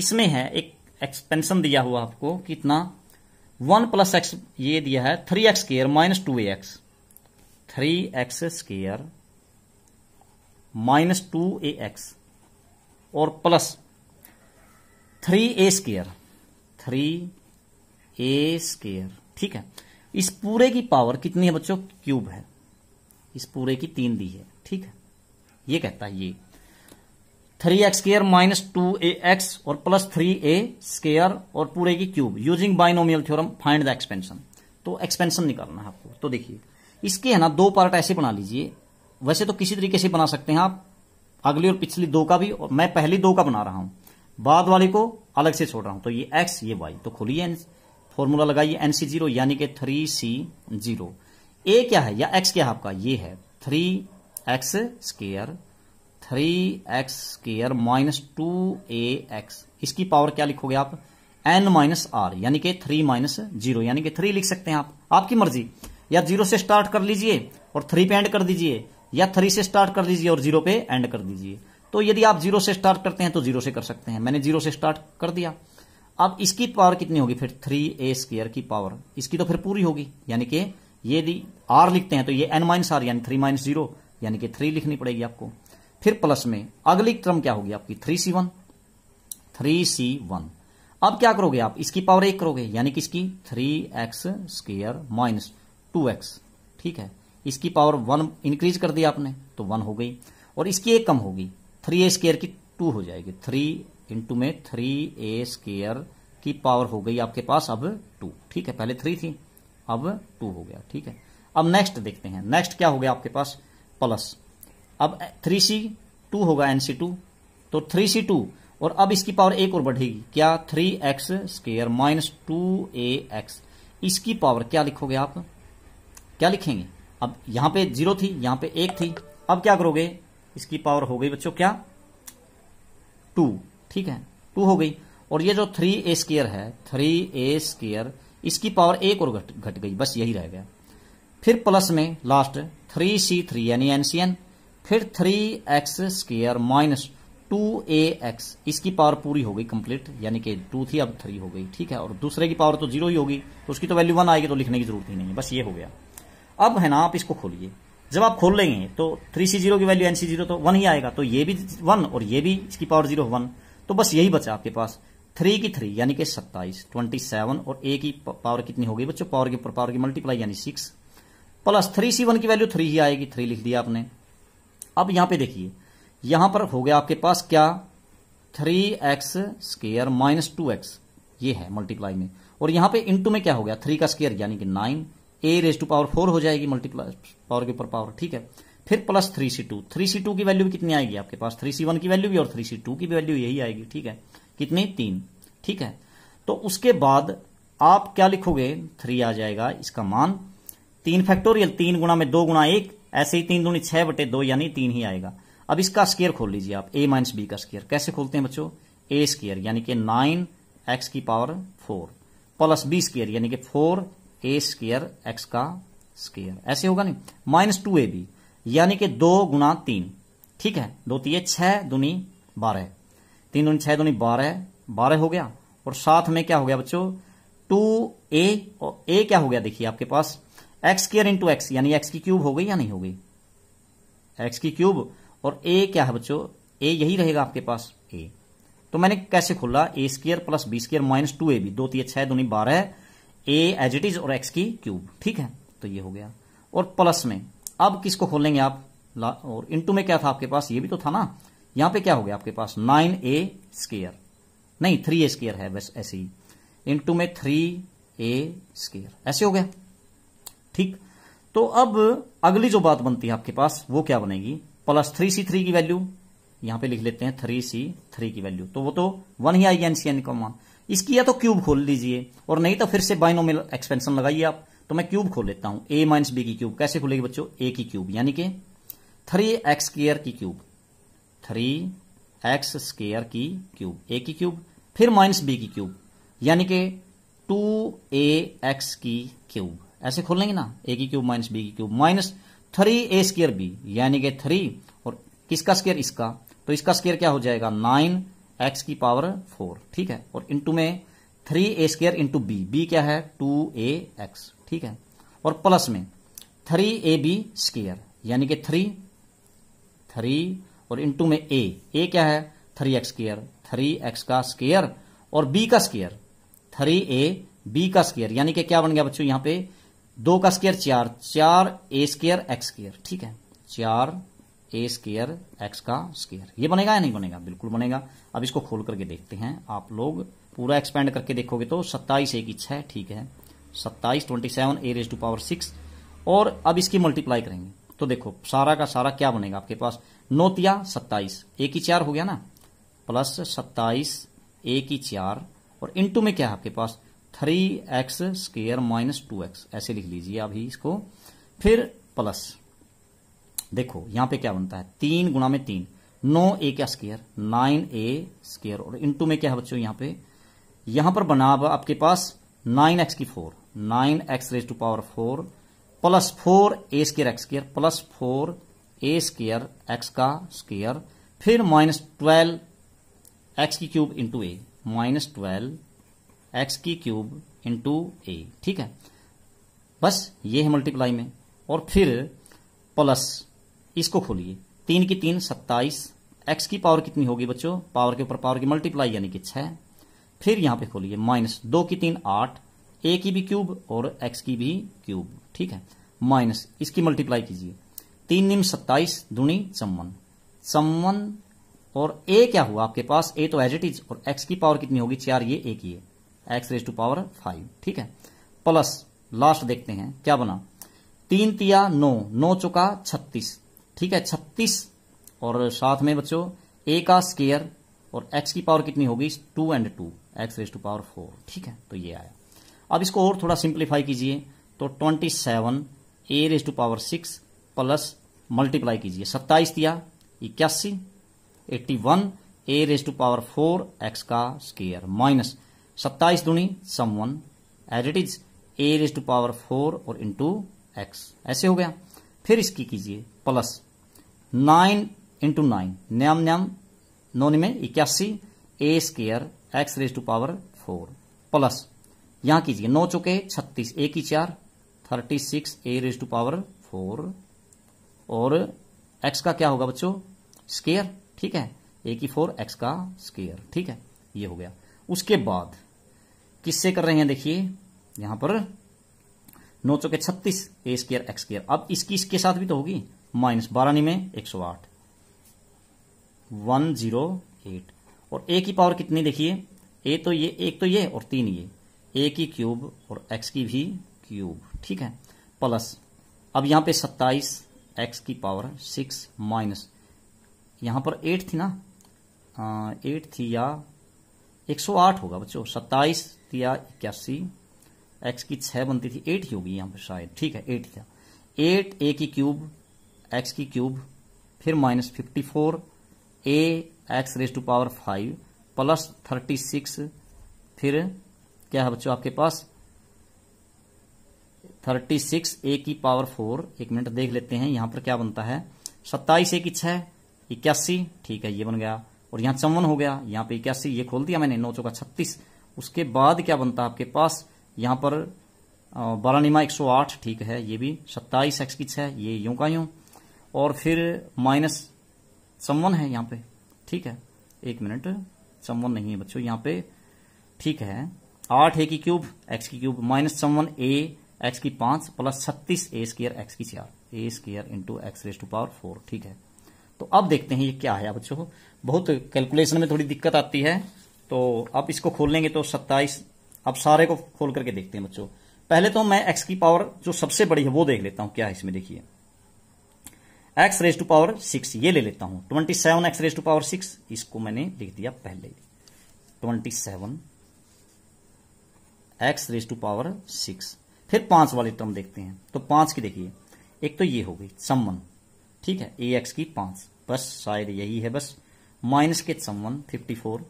इसमें है एक एक्सपेंशन दिया हुआ आपको कितना वन प्लस एक्स ये दिया है three x square minus two x three x square minus two a x और plus three a square three a square ठीक है इस पूरे की पावर कितनी है बच्चों क्यूब है इस पूरे की तीन दी है ठीक है ये कहता है ये three x square minus two a x और प्लस थ्री ए स्केयर और पूरे की cube using binomial theorem find the expansion तो एक्सपेंशन निकालना है आपको तो देखिए इसके है ना दो पार्ट ऐसे बना लीजिए वैसे तो किसी तरीके से बना सकते हैं आप अगली और पिछली दो का भी और मैं पहली दो का बना रहा हूं बाद वाली को अलग से छोड़ रहा हूं तो ये एक्स ये वाई तो खोलिए फॉर्मूला लगाइए एनसी जीरो यानी कि थ्री सी जीरो ए क्या है या एक्स क्या है आपका ये है three x square three x square minus two a x इसकी पावर क्या लिखोगे आप एन माइनस आर यानी कि थ्री माइनस जीरो यानी कि थ्री लिख सकते हैं आप आपकी मर्जी या जीरो से स्टार्ट कर लीजिए और थ्री पे एंड कर दीजिए या थ्री से स्टार्ट कर लीजिए और जीरो पे एंड कर दीजिए तो यदि आप जीरो से स्टार्ट करते हैं तो जीरो से कर सकते हैं मैंने जीरो से स्टार्ट कर दिया अब इसकी पावर कितनी होगी फिर थ्री ए स्केयर की पावर इसकी तो फिर पूरी होगी यानी कि यदि आर लिखते हैं तो ये एन माइनस आर यानी थ्री माइनस जीरो यानी कि थ्री लिखनी पड़ेगी आपको फिर प्लस में अगली टर्म क्या होगी आपकी three C one three C one अब क्या करोगे आप इसकी पावर एक करोगे यानी कि इसकी three x square minus two x ठीक है इसकी पावर वन इंक्रीज कर दी आपने तो वन हो गई और इसकी एक कम होगी थ्री ए स्केयर की टू हो जाएगी थ्री इंटू में थ्री ए स्केयर की पावर हो गई आपके पास अब टू ठीक है पहले थ्री थी अब टू हो गया ठीक है अब नेक्स्ट देखते हैं नेक्स्ट क्या हो गया आपके पास प्लस अब थ्री सी टू होगा एनसी टू तो थ्री सी टू और अब इसकी पावर एक और बढ़ेगी क्या three x square minus two a x इसकी पावर क्या लिखोगे आप क्या लिखेंगे अब यहां पे जीरो थी यहां पे एक थी अब क्या करोगे इसकी पावर हो गई बच्चों क्या टू ठीक है टू हो गई और ये जो थ्री ए स्केयर है थ्री ए स्केयर इसकी पावर एक और घट घट गई बस यही रह गया फिर प्लस में लास्ट थ्री सी थ्री यानी एनसीएन फिर three x square minus two a x इसकी पावर पूरी हो गई कंप्लीट यानी कि टू थी अब थ्री हो गई ठीक है और दूसरे की पावर तो जीरो ही होगी तो उसकी तो वैल्यू वन आएगी तो लिखने की जरूरत ही नहीं है बस ये हो गया अब है ना आप इसको खोलिए जब आप खोल लेंगे तो थ्री सी जीरो की वैल्यू एन सी जीरो तो वन ही आएगा तो ये भी वन और ये भी इसकी पावर जीरो वन तो बस यही बचा आपके पास थ्री की थ्री यानी कि सत्ताईस ट्वेंटी सेवन और ए की पावर कितनी होगी बच्चों पावर की पावर की मल्टीप्लाई यानी six plus three C one की वैल्यू थ्री ही आएगी थ्री लिख दिया आपने अब यहां पे देखिए यहां पर हो गया आपके पास क्या three x square minus two x ये है मल्टीप्लाई में और यहां पे इंटू में क्या हो गया थ्री का स्केयर यानी कि nine a raise to power four हो जाएगी मल्टीप्लाई पावर के ऊपर पावर ठीक है फिर plus three C two three C two की वैल्यू भी कितनी आएगी आपके पास थ्री सी वन की वैल्यू भी और थ्री सी टू की वैल्यू यही आएगी ठीक है कितने तीन ठीक है तो उसके बाद आप क्या लिखोगे थ्री आ जाएगा इसका मान तीन फैक्टोरियल तीन गुणा में दो गुणा एक ऐसे ही तीन दूनी छह बटे दो यानी तीन ही आएगा अब इसका स्केयर खोल लीजिए आप ए माइनस बी का स्केयर कैसे खोलते हैं बच्चों ए स्केयर यानी कि नाइन एक्स की power four plus b square यानी कि फोर ए स्केयर एक्स का स्केयर ऐसे होगा नहीं माइनस टू ए बी यानी कि दो गुणा तीन ठीक है दो तीय छह दूनी बारह तीन दूनी छह दूनी बारह बारह हो गया और साथ में क्या हो गया बच्चों टू ए और ए क्या हो गया देखिए आपके पास एक्स केयर इंटू एक्स यानी एक्स की क्यूब हो गई या नहीं हो गई एक्स की क्यूब और ए क्या है बच्चों ए यही रहेगा आपके पास ए तो मैंने कैसे खोला a square plus b square minus two a b दो तीन छह दूनी बारह ए एज इट इज और एक्स की क्यूब ठीक है तो ये हो गया और प्लस में अब किसको खोलेंगे आप और इंटू में क्या था आपके पास ये भी तो था ना यहां पे क्या हो गया आपके पास नाइन ए स्केयर नहीं थ्री ए स्केयर है बस ऐसे ही इंटू में थ्री ए स्केयर ऐसे हो गया ठीक तो अब अगली जो बात बनती है आपके पास वो क्या बनेगी प्लस थ्री सी थ्री की वैल्यू यहां पे लिख लेते हैं थ्री सी थ्री की वैल्यू तो वो तो वन ही आएगी एनसीएन का मान इसकी या तो क्यूब खोल लीजिए और नहीं तो फिर से में एक्सपेंशन लगाइए आप तो मैं क्यूब खोल लेता हूं ए माइनस बी की क्यूब कैसे खुलेगी बच्चों ए की क्यूब यानी कि थ्री एक्स की क्यूब थ्री एक्स स्केयर की क्यूब ए की क्यूब फिर माइनस बी की क्यूब यानी कि टू ए एक्स की क्यूब ऐसे खोल लेंगे ना ए की क्यूब माइनस बी की cube minus three a square b यानी कि थ्री और किसका स्केयर इसका तो इसका स्केयर क्या हो जाएगा नाइन एक्स की पावर फोर ठीक है और इंटू में three a square into b b क्या है टू ए एक्स ठीक है और प्लस में थ्री ए बी स्केयर यानी कि थ्री थ्री और इंटू में ए ए क्या है three x square three x का स्केयर और बी का स्केयर थ्री ए बी का स्केयर यानी कि क्या बन गया बच्चों यहां पे दो का स्केयर चार चार ए स्केयर एक्स स्केयर ठीक है चार ए स्केयर एक्स का स्केयर ये बनेगा या नहीं बनेगा बिल्कुल बनेगा अब इसको खोल करके देखते हैं आप लोग पूरा एक्सपेंड करके देखोगे तो सत्ताईस एक इच्छा है ठीक है सत्ताईस twenty seven a raise to power six और अब इसकी मल्टीप्लाई करेंगे तो देखो सारा का सारा क्या बनेगा आपके पास नोतिया सत्ताईस एक ही चार हो गया ना प्लस सत्ताईस एक ही चार और इंटू में क्या है आपके पास three x square minus two x ऐसे लिख लीजिए अभी इसको फिर प्लस देखो यहां पे क्या बनता है तीन गुणा में तीन नौ ए का स्केयर नाइन ए स्केयर और इंटू में क्या है बच्चों यहां पे यहां पर बना अब आपके पास नाइन एक्स की four nine x raise to power four plus four a square x square plus four a square x का स्केयर फिर माइनस ट्वेल्व एक्स की cube into a minus twelve x की क्यूब इंटू ए ठीक है बस ये है multiply में और फिर प्लस इसको खोलिए तीन की तीन सत्ताईस एक्स की पावर कितनी होगी बच्चों पावर के ऊपर पावर की मल्टीप्लाई यानी कि छह फिर यहां पे खोलिए माइनस दो की तीन आठ ए की भी क्यूब और एक्स की भी क्यूब ठीक है माइनस इसकी मल्टीप्लाई कीजिए तीन निम सत्ताईस दूनी चम्मन चम्मन और ए क्या हुआ आपके पास ए तो एज इट इज और एक्स की पावर कितनी होगी चार ये ए की है x raise to power five ठीक है प्लस लास्ट देखते हैं क्या बना तीन तिया नौ नौ चुका छत्तीस ठीक है छत्तीस और साथ में बच्चों ए का स्केयर और एक्स की पावर कितनी होगी two and two x raise to power four ठीक है तो ये आया अब इसको और थोड़ा सिंप्लीफाई कीजिए तो twenty seven a raise to power six plus multiply कीजिए सत्ताईस दिया इक्यासी eighty one a raise to power four x का स्केयर माइनस सत्ताईस दूनी one as it is a raise to power four और इंटू एक्स ऐसे हो गया फिर इसकी कीजिए प्लस नाइन इंटू नाइन न्याम न्याम नौन में इक्यासी a square x raise to power four plus यहां कीजिए नौ चौके छत्तीस ए की चार thirty six a raise to power four और एक्स का क्या होगा बच्चों स्केयर ठीक है ए की फोर एक्स का स्केयर ठीक है ये हो गया उसके बाद किससे कर रहे हैं देखिए यहां पर नौ चौके छत्तीस ए स्केयर एक्स स्केयर अब इसकी इसके साथ भी तो होगी माइनस बारानी में एक सौ आठ वन जीरो एट और ए की पावर कितनी देखिए ए तो ये एक तो ये और तीन ये ए की क्यूब और एक्स की भी क्यूब ठीक है प्लस अब यहां पे सत्ताईस एक्स की पावर सिक्स माइनस यहां पर एट थी ना एट थी या एक सौ आठ होगा बच्चों सत्ताईस या इक्यासी एक्स की छह बनती थी एट ही होगी यहां पर शायद ठीक है एट था एट ए की क्यूब एक्स की क्यूब फिर minus fifty four a x raise to power five plus thirty six फिर क्या है बच्चों आपके पास थर्टी सिक्स ए की पावर फोर एक मिनट देख लेते हैं यहां पर क्या बनता है सत्ताईस ए की छह इक्यासी ठीक है ये बन गया और यहां चौवन हो गया यहाँ पे इक्यासी ये खोल दिया मैंने नौ चौका छत्तीस उसके बाद क्या बनता है आपके पास यहां पर बारह निमा एक सौ आठ ठीक है ये भी सत्ताईस एक्स की छह ये यूं का यूं और फिर माइनस चौवन है यहां पे ठीक है एक मिनट चौवन नहीं है बच्चों यहां पे ठीक है आठ ए की क्यूब एक्स की क्यूब माइनस चौवन ए एक्स की पांच प्लस छत्तीस ए स्केयर एक्स की चार a square into x raise to power four ठीक है तो अब देखते हैं ये क्या है बच्चों बहुत कैलकुलेशन में थोड़ी दिक्कत आती है तो अब इसको खोल लेंगे तो सत्ताईस अब सारे को खोल करके देखते हैं बच्चों पहले तो मैं एक्स की पावर जो सबसे बड़ी है वो देख लेता हूं क्या है इसमें देखिए x raise to power six ये ले लेता हूं twenty seven x raise to power six इसको मैंने लिख दिया पहले twenty seven x raise to power six फिर पांच वाली टर्म देखते हैं तो पांच की देखिए एक तो ये हो गई समवन ठीक है ए एक्स की पांच बस शायद यही है बस माइनस के समवन fifty four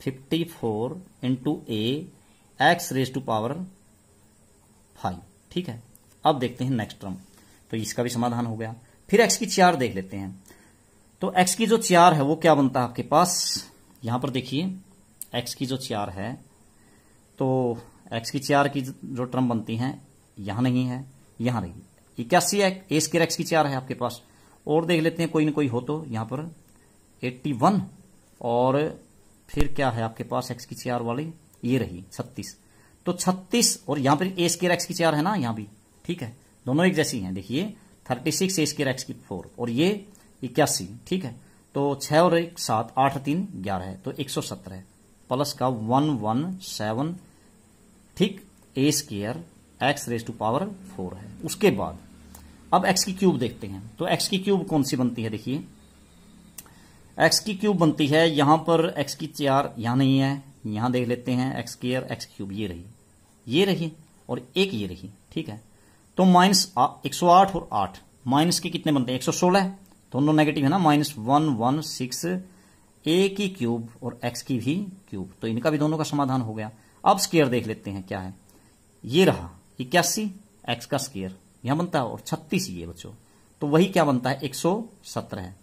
fifty four into a x raise to power five ठीक है अब देखते हैं नेक्स्ट टर्म तो इसका भी समाधान हो गया फिर एक्स की चार देख लेते हैं तो एक्स की जो चार है वो क्या बनता है आपके पास यहां पर देखिए एक्स की जो चार है तो एक्स की चार की जो टर्म बनती है यहां नहीं है यहां रही इक्यासी है ए स्केर एक्स की चार है आपके पास और देख लेते हैं कोई ना कोई हो तो यहां पर एट्टी वन और फिर क्या है आपके पास एक्स की चार वाली ये रही छत्तीस तो छत्तीस और यहां पर ए स्केर एक्स की चार है ना यहां भी ठीक है दोनों एक जैसी हैं देखिए thirty six a square x की फोर और ये इक्यासी ठीक है तो छह और एक सात आठ तीन ग्यारह है तो एक सौ सत्रह प्लस का वन वन सेवन ठीक a square x raise to power four है उसके बाद अब एक्स की क्यूब देखते हैं तो एक्स की क्यूब कौन सी बनती है देखिए एक्स की क्यूब बनती है यहां पर एक्स की चार यहां नहीं है यहां देख लेते हैं एक्स स्केयर एक्स क्यूब ये रही ये रही और एक ये रही ठीक है तो माइनस एक सौ आठ और आठ माइनस के कितने बनते हैं एक सौ सोलह दोनों नेगेटिव है ना minus one one six a की क्यूब और एक्स की भी क्यूब तो इनका भी दोनों का समाधान हो गया अब स्केयर देख लेते हैं क्या है ये रहा इक्यासी एक्स का स्केयर यहां बनता है और छत्तीस ये बच्चों तो वही क्या बनता है एक सौ सत्रह है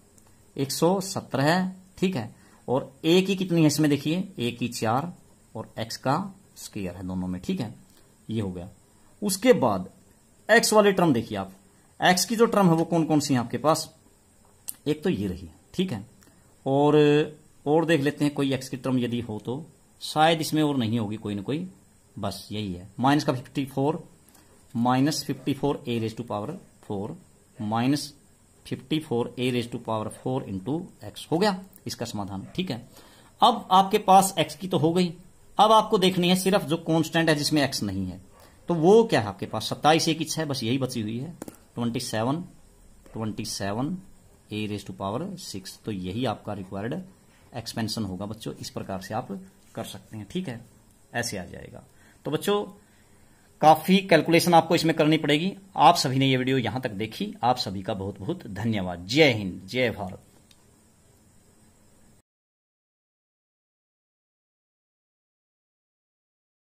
एक सौ सत्रह है ठीक है और एक ही कितनी है इसमें देखिए एक ही चार और एक्स का स्केयर है दोनों में ठीक है ये हो गया उसके बाद एक्स वाले टर्म देखिए आप एक्स की जो टर्म है वो कौन कौन सी है आपके पास एक तो ये रही ठीक है और और देख लेते हैं कोई एक्स की टर्म यदि हो तो शायद इसमें और नहीं होगी कोई ना कोई बस यही है माइनस का fifty four minus fifty four a raise to power four minus fifty four a raise to power four into x हो गया इसका समाधान ठीक है अब आपके पास एक्स की तो हो गई अब आपको देखनी है सिर्फ जो कॉन्स्टेंट है जिसमें एक्स नहीं है तो वो क्या है आपके पास सत्ताईस एक इच्छा है बस यही बची हुई है twenty seven twenty seven a raise to power six तो यही आपका रिक्वायर्ड एक्सपेंशन होगा बच्चों इस प्रकार से आप कर सकते हैं ठीक है ऐसे आ जाएगा तो बच्चों काफ़ी कैलकुलेशन आपको इसमें करनी पड़ेगी आप सभी ने ये वीडियो यहां तक देखी आप सभी का बहुत बहुत धन्यवाद जय हिंद जय भारत